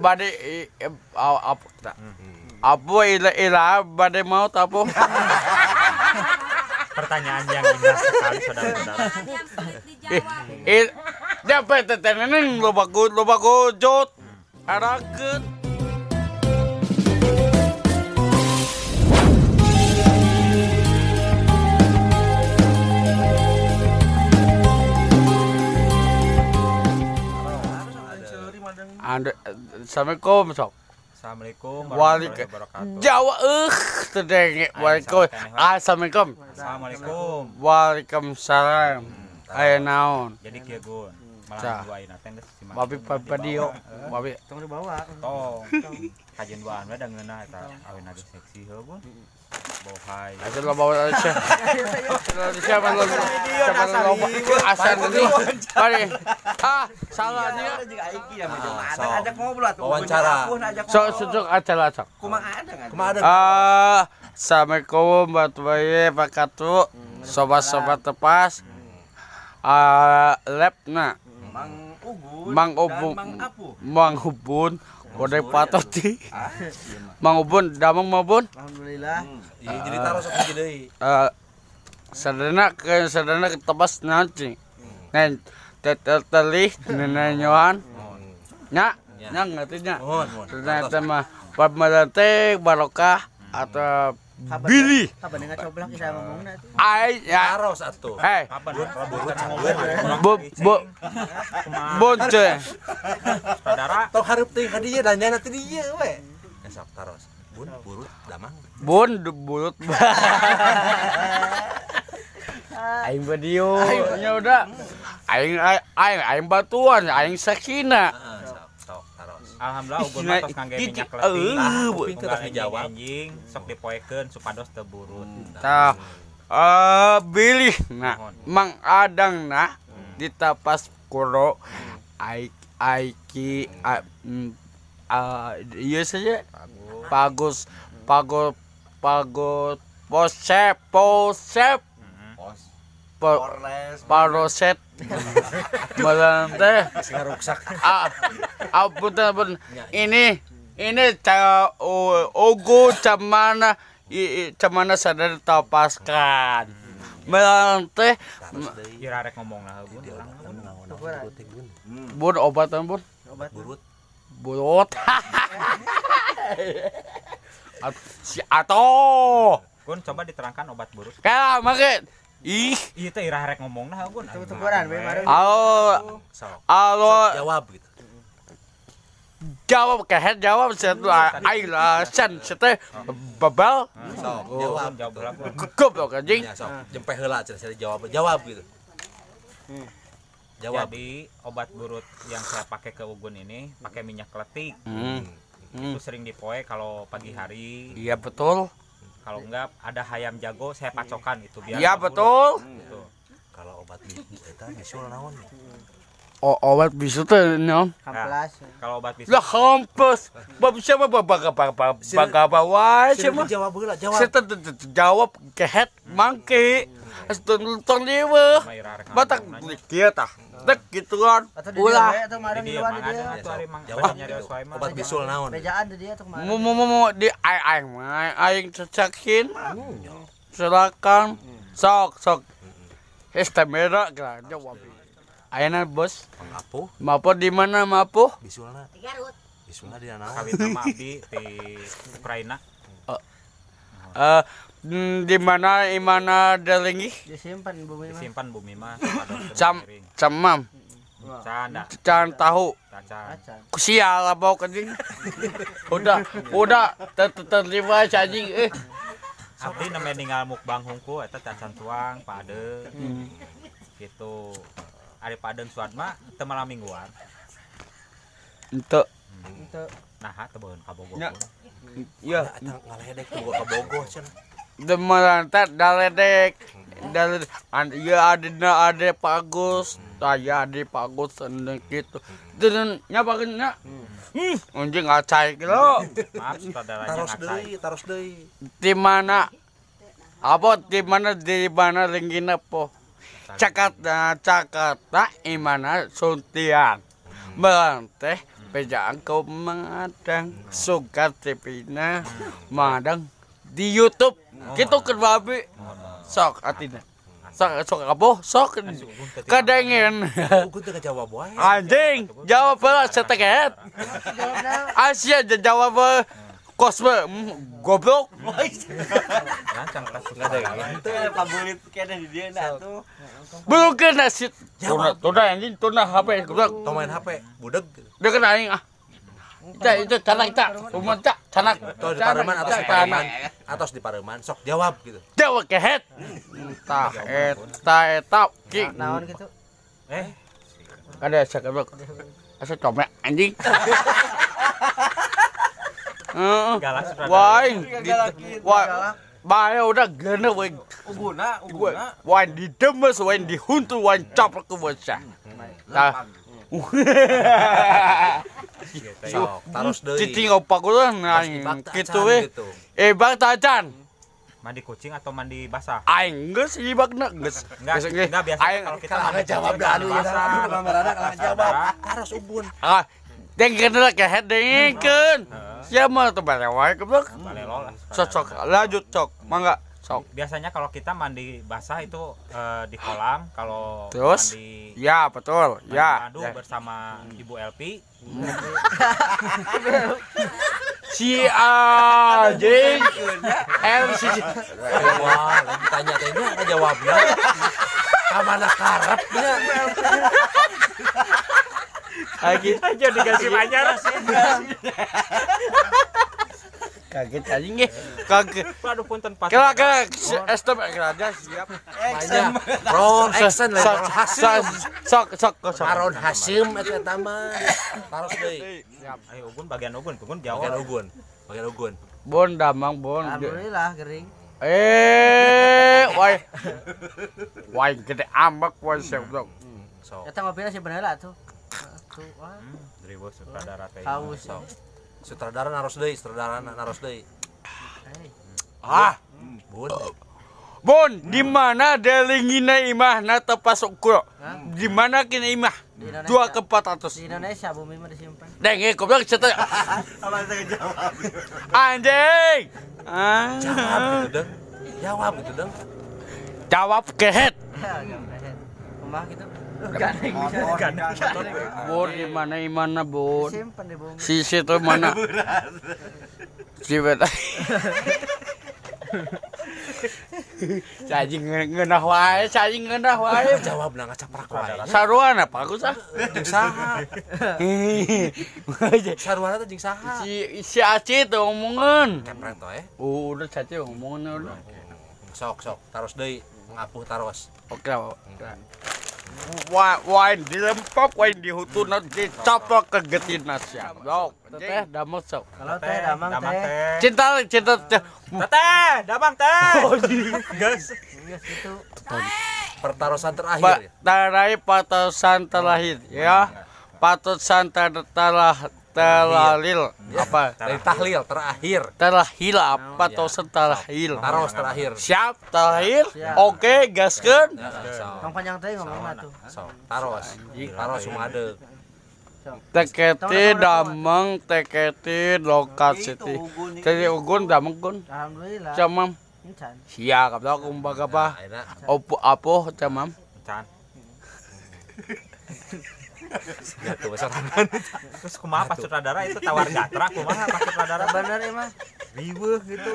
bade e, apa tak apa ila ila bade mau tapo pertanyaan yang indah sekali saudara-saudara dapat teteneneng loba ku loba ku Andre, Assalamualaikum sok. Assalamualaikum warahmatullahi wabarakatuh. Jawa eh terdenge. Waalaikumsalam. Assalamualaikum. Assalamualaikum. Waalaikumsalam. Hmm, Aya naon. Jadi kieu gun malah dua ini teh si aja lo aja lo lo lo Assalamualaikum wabarakatuh hmm, sobat-sobat tepas uh, hmm. ah, lab nah Mang Ubun Mang Ubun Mang Apu Mang Ubun Udah patah iya, Mang Ubun damang mau Alhamdulillah hmm, Iya jadi taruh sok gede Eh Sadana ke sadana pas nanti hmm. Nen tetelih nenenyohan Nya ya. Nya ngerti nya Ternyata mah Pemerintik barokah hmm. atau Billy. Kapan dengar ya. Aros atuh. Eh. Kapan bukan ya? ya ngomong. Ya. Bo Bonce. Saudara. Tok hareup teh ka dieu dan nanti dieu we. Esap taros. Bun burut damang. Bun burut. Ah. Aing badiu. Aing udah. Aing aing aing batuan, aing sakina. Ah. Alhamdulillah ugun mah tos ngangge minyak letih. Heuh, pingkeun tos Anjing sok dipoekeun supados teu burut. Tah. Eh, bilih na Mang Adang nah, hmm. di tapas kuro aik aiki mm, iya saja ya. pagus pago pago posep posep Polres, malam teh sing rusak. Ampun ampun. Ini ini ca ogo cemana, cemana sadar paskan malam teh kira rek ngomong lah anu, bun. Hmm. Bun obat bun. Obat. Burut. Burut. si ato. pun coba diterangkan obat burut. kalah makin. Ih, iya teh irah rek ngomong nah aku. nah. tutupan we baru. Halo. Halo. Jawab gitu. Jawab ke head, jawab set ay lah sen set eh, babal. Jawab jawab berapa? Goblok anjing. jing, iya, sok jempeh heula cenah jawab jawab gitu. Hmm. Jawab. Jadi obat burut yang saya pakai ke Ugun ini pakai minyak kletik. Hmm. hmm. Itu sering dipoe kalau pagi hari. Iya betul kalau iya. enggak ada ayam jago saya iya. pacokan itu biar iya betul iya. Gitu. kalau obat bisu itu eh, bisul naon Oh, obat bisu tuh nom. Kamplas. Nah, kalau obat bisu. Lah kamplas. Bab siapa bab bab bab bab bab wae siapa? Jawab heula, jawab. Saya jawab kehet mangke liweuh. Batak ah. dia tah. Dek gituan. Ulah. Ah. Obat bisul naon? Bejaan dia tuh kemarin. Mu mu mu di aing air, aing cecakin. Silakan. Sok sok. Istemera kira jawab. Ayana bos. Mapo. Mapo di mana Mapo? Bisulna. Di Garut. Bisulna di mana? Kawin sama Abi di Ukraina. Eh, Hmm, di mana imana ada lagi disimpan bumi mah disimpan bumi mah cam camam canda can tahu kusial bau kencing udah udah terima cacing eh abdi namanya ninggal mukbang hungku itu cacan tuang pade hmm. gitu hari paden suat mah itu malam mingguan ente ente nah teu beueun ka bogo iya ngaledek tuh kabogo bogo Demerantat daledek. ya ada ada ada pagus. Saya ada pagus sendek gitu. Dan nyapa kena Hmm, anjing ngacai lo. Gitu. taros deui, taros deui. Di mana? Apa di mana di mana ringgina po? cakat Jakarta, imana suntian. Banteh, pejangan kau mengadang, suka tipina, madang di YouTube kita gitu ke babi sok atina sok sok apa sok kadengen anjing jawab lah seteket Asia jawab kosme mm, goblok itu yang favorit kena di dia nah tuh belum kena sih tuna tuna anjing tuna HP goblok main HP budeg dia kena anjing ah itu itu tanak tak rumah tak tanak tanak atau tanak atas di Pareman sok jawab gitu. Jawab ke head, eta eta ki. Nah, naon gitu. Eh. Ada sakabek. Asa comek anjing. Wah, Wah. Bahaya udah gana wain. Uguna, uguna. Wain didemes, wain dihuntul, wain caplek ke bocah. Nah, Cicing opak gue nang kan, gitu we. Gitu. Eh bang tajan. Mandi kucing atau mandi basah? Aing geus ieu bagna geus. Enggak biasa Aing, kalau kita enggak jawab dulu, anu ya anu gambaranna kalau jawab harus ubun. Ah. Deng kenal ke head dengkeun. Siapa tuh bare wae keblok. cocok, lanjut cok. Mangga. Sok. Biasanya kalau kita mandi basah itu uh, di kolam, kalau Terus? mandi Ya, betul. Mandi ya. Aduh ya. bersama hmm. Ibu Elpi. A si anjing MC wah lagi tanya tanya apa jawabnya kemana karepnya lagi aja dikasih banyak kaget aja ya kaget waduh punten pas kira kira estem eh, aja siap banyak ron action lah hasim sok sok sok ron hasim eta eh, pertama taros deui siap ayo ugun bagian ugun ugun jauh bagian ugun bagian ugun bon damang bon alhamdulillah kering eh wai wai gede ambek wai siap dong hmm, so eta ngopi sih bener lah tuh hmm, tuh wah dari bos ada darah kayak haus sutradara naros deui sutradara naros deui ah hmm. bun bun di mana delingina imahna tepasuk kuro di mana kini imah dua ke empat ratus di Indonesia bumi mah disimpan deng eh, kau goblok cerita anjing ah. jawab gitu ah. dong jawab gitu dong jawab kehet rumah gitu Ganing. Ganing. Bor di mana iman na bor. Simpan di bor. Sisi to mana. Sibet. Cajing ngeunah wae, cajing ngeunah wae. Jawab nang caprak wae. Saruan apa aku sah? Jeung saha? Saruan teh jeung saha? Si si Aci tuh ngomongan. Caprak tuh ya? Uh, eh? udah Aci ngomongan udah. Sok sok, taros deui ngapuh taros. Oke, oke wain dilempok wain dihutuna dicoplok ke getinas ya dok teteh damang sok kalau teh damang teh cinta cinta teh teh damang teh gas gas itu pertarusan terakhir ya dari pertaruhan terakhir ya nah, nah. patut santai Terlahir iya. apa? Dari tahlil terakhir. Terakhir apa oh, atau iya. setelahir? Taros terakhir. Siap terakhir. Iya. Oke, gaskeun. Yang panjang teh ngomongna tuh. Taros. Taros sumade. Teketi dameng teketi lokasi Jadi ugun dameng kun. Alhamdulillah. Camam. Tahu kapta kumbaga apa? Opo apo camam. Can. tuh sorangan. Terus kumaha pas sutradara itu tawar gatra kumaha pas sutradara bener ya mah Riweuh gitu.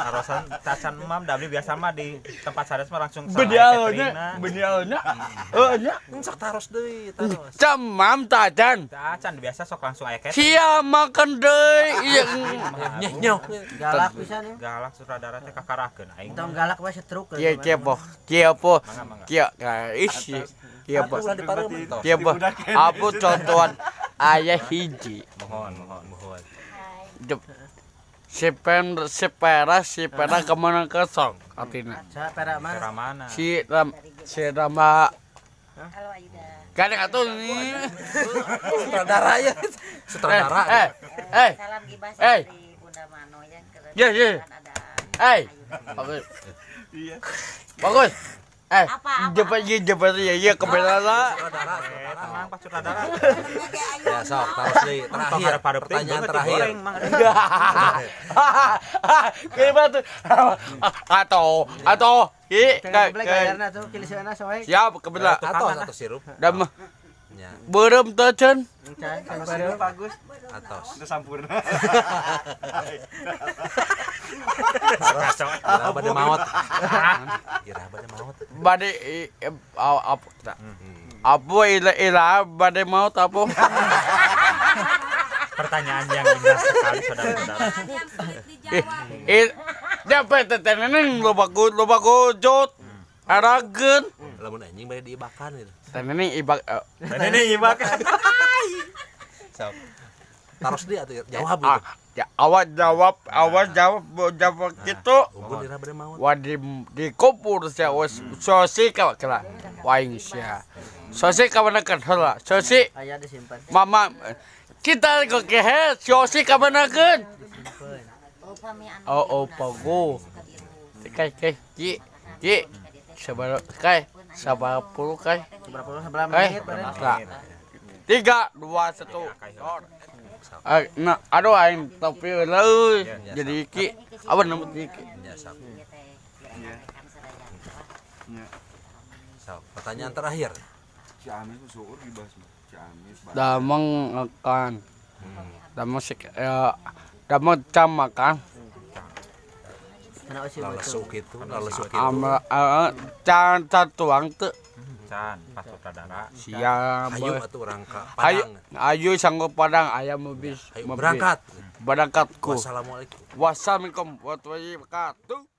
arosan cacan emam dabli biasa mah di tempat sadas mah langsung Bedialnya, bedialnya. Heeh hmm. oh, nya. Sok taros deui, taros. Cemam tacan. Tacan biasa sok langsung aya ketek. Sia makan deui. Iya. Nyoh. Galak pisan ya. Galak sutradara teh kakarakeun aing. Tong galak wae setruk. Iya, kepo. Kepo. Kepo. Ih. Kepo. Kepo. Abu contohan ayah hiji. Mohon, mohon, mohon. Si pen, si pera, si pera kemana kesong artinya. Si mana? Si ram, si rama. Kan yang atur nih. Sutradara ya. Sutradara. Eh, eh. eh. Salam gibah eh. dari ya, Iya, iya. Eh. Bagus. Bagus. Eh, jepat ya, jepat ya, ya kebenaran iya, lah. Tenang, pas curah darah. Ya, sok, terus di terakhir, pada pertanyaan terakhir. Kaya batu, atau, atau, i, kayak, kayak, siap, kebenaran. Atau, satu sirup. Dah oh. mah nya berem tacan Oke, bagus atos itu sampurna bade maut irah bade maut bade apa apa Ila-ila bade e, maut apa pertanyaan yang indah sekali saudara-saudara dapat eh, eh, teteneneng loba go loba gojot hmm. aragen hmm. lamun anjing bade diibakan gitu tapi Tenene ibak. ini ibak. Sok. Taros dia tuh jawab ah, gitu. ya, awak jawab awak nah. jawab jawab nah. gitu wah di di kupur sih was sosi kau kela waing sih sosi kapan akan hela sosi mama kita kok kehe sosi kapan akan oh oh pagu kai kek. ki ki sebarok kai sabar puluh kai berapa puluh sebelah menit tiga dua satu Ay, eh, nah, aduh aing tapi leus jadi iki apa nemu iki pertanyaan terakhir Ciamis suur dibahas Ciamis damang akan damang sik eh, damang cam makan lalesuk itu gitu, lalesuk gitu. itu ama eh, eh, can can tuang tuh hmm, can pas sutradara siap ayo atuh rangka padang ayo, ayo sanggup padang ayam mobil, berangkat berangkatku wassalamualaikum wassalamualaikum warahmatullahi wabarakatuh